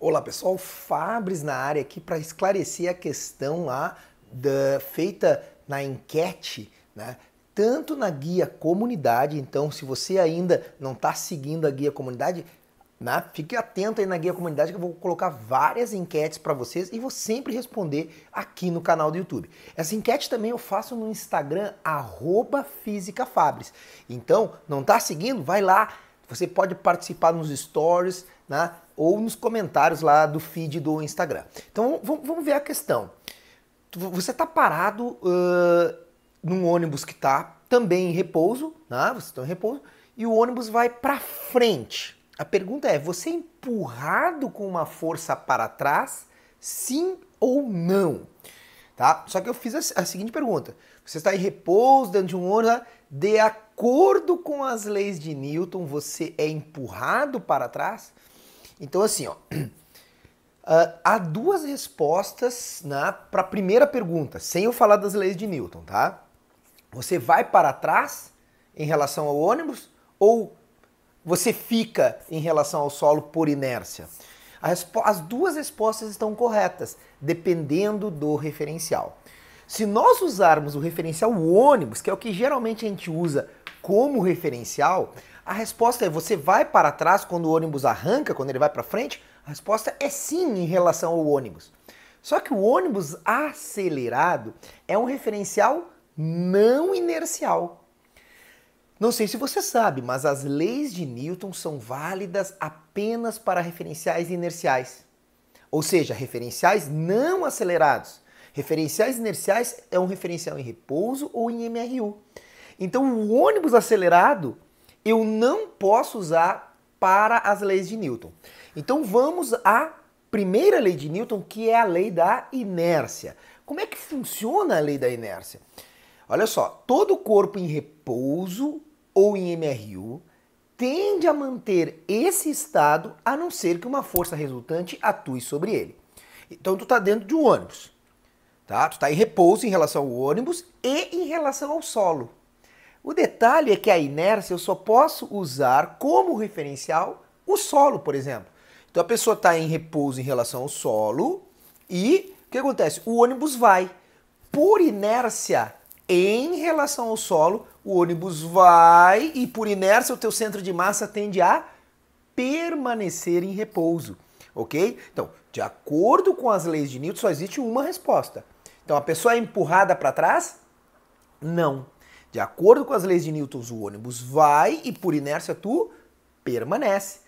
Olá pessoal, Fabris na área aqui para esclarecer a questão lá da, feita na enquete, né? tanto na guia comunidade, então se você ainda não está seguindo a guia comunidade, né? fique atento aí na guia comunidade que eu vou colocar várias enquetes para vocês e vou sempre responder aqui no canal do YouTube. Essa enquete também eu faço no Instagram, arroba Então, não está seguindo? Vai lá, você pode participar nos stories né, ou nos comentários lá do feed do Instagram. Então vamos ver a questão. Você está parado uh, num ônibus que está também em repouso, né? você está em repouso, e o ônibus vai para frente. A pergunta é: você é empurrado com uma força para trás? Sim ou não? Tá? Só que eu fiz a, a seguinte pergunta: você está em repouso dentro de um ônibus, né, dê a acordo com as leis de Newton, você é empurrado para trás? Então, assim, ó, ah, há duas respostas né, para a primeira pergunta, sem eu falar das leis de Newton, tá? Você vai para trás em relação ao ônibus ou você fica em relação ao solo por inércia? As duas respostas estão corretas, dependendo do referencial. Se nós usarmos o referencial ônibus, que é o que geralmente a gente usa como referencial, a resposta é você vai para trás quando o ônibus arranca, quando ele vai para frente? A resposta é sim em relação ao ônibus. Só que o ônibus acelerado é um referencial não inercial. Não sei se você sabe, mas as leis de Newton são válidas apenas para referenciais inerciais. Ou seja, referenciais não acelerados. Referenciais inerciais é um referencial em repouso ou em MRU. Então, o ônibus acelerado eu não posso usar para as leis de Newton. Então, vamos à primeira lei de Newton, que é a lei da inércia. Como é que funciona a lei da inércia? Olha só, todo corpo em repouso ou em MRU tende a manter esse estado a não ser que uma força resultante atue sobre ele. Então tu está dentro de um ônibus, tá? Tu está em repouso em relação ao ônibus e em relação ao solo. O detalhe é que a inércia eu só posso usar como referencial o solo, por exemplo. Então a pessoa está em repouso em relação ao solo e o que acontece? O ônibus vai. Por inércia em relação ao solo, o ônibus vai e por inércia o teu centro de massa tende a permanecer em repouso, ok? Então, de acordo com as leis de Newton, só existe uma resposta. Então a pessoa é empurrada para trás? Não. De acordo com as leis de Newton, o ônibus vai e por inércia tu permanece.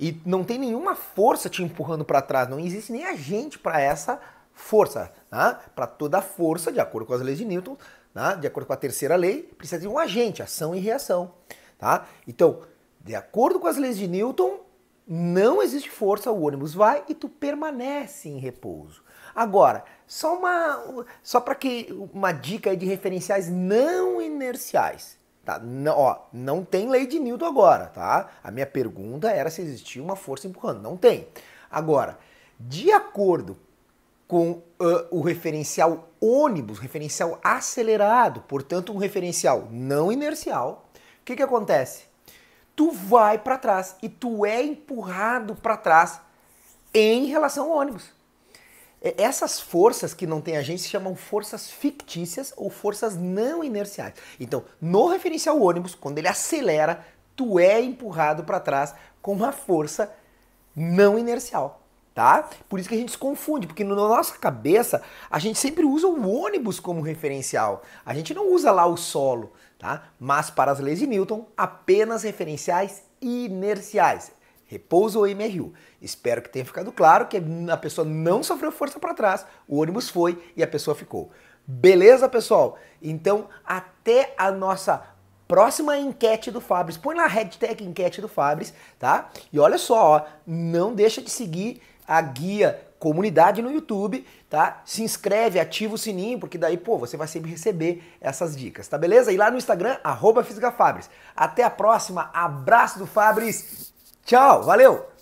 E não tem nenhuma força te empurrando para trás, não existe nem agente para essa força. Né? Para toda força, de acordo com as leis de Newton, né? de acordo com a terceira lei, precisa de um agente, ação e reação. Tá? Então, de acordo com as leis de Newton, não existe força, o ônibus vai e tu permanece em repouso. Agora, só uma só para que uma dica de referenciais não inerciais, tá? Não, ó, não tem lei de Newton agora, tá? A minha pergunta era se existia uma força empurrando, não tem. Agora, de acordo com uh, o referencial ônibus, referencial acelerado, portanto um referencial não inercial, o que, que acontece? tu vai para trás e tu é empurrado para trás em relação ao ônibus. Essas forças que não têm agência se chamam forças fictícias ou forças não inerciais. Então, no referencial ônibus, quando ele acelera, tu é empurrado para trás com uma força não inercial tá? Por isso que a gente se confunde, porque na nossa cabeça a gente sempre usa o ônibus como referencial. A gente não usa lá o solo, tá? Mas para as leis de Newton, apenas referenciais inerciais. Repouso ou MRU. Espero que tenha ficado claro que a pessoa não sofreu força para trás, o ônibus foi e a pessoa ficou. Beleza, pessoal? Então, até a nossa Próxima enquete do Fabris. Põe lá a hashtag enquete do Fabris, tá? E olha só, ó, não deixa de seguir a guia comunidade no YouTube, tá? Se inscreve, ativa o sininho, porque daí, pô, você vai sempre receber essas dicas, tá beleza? E lá no Instagram, arroba Até a próxima, abraço do Fabris, tchau, valeu!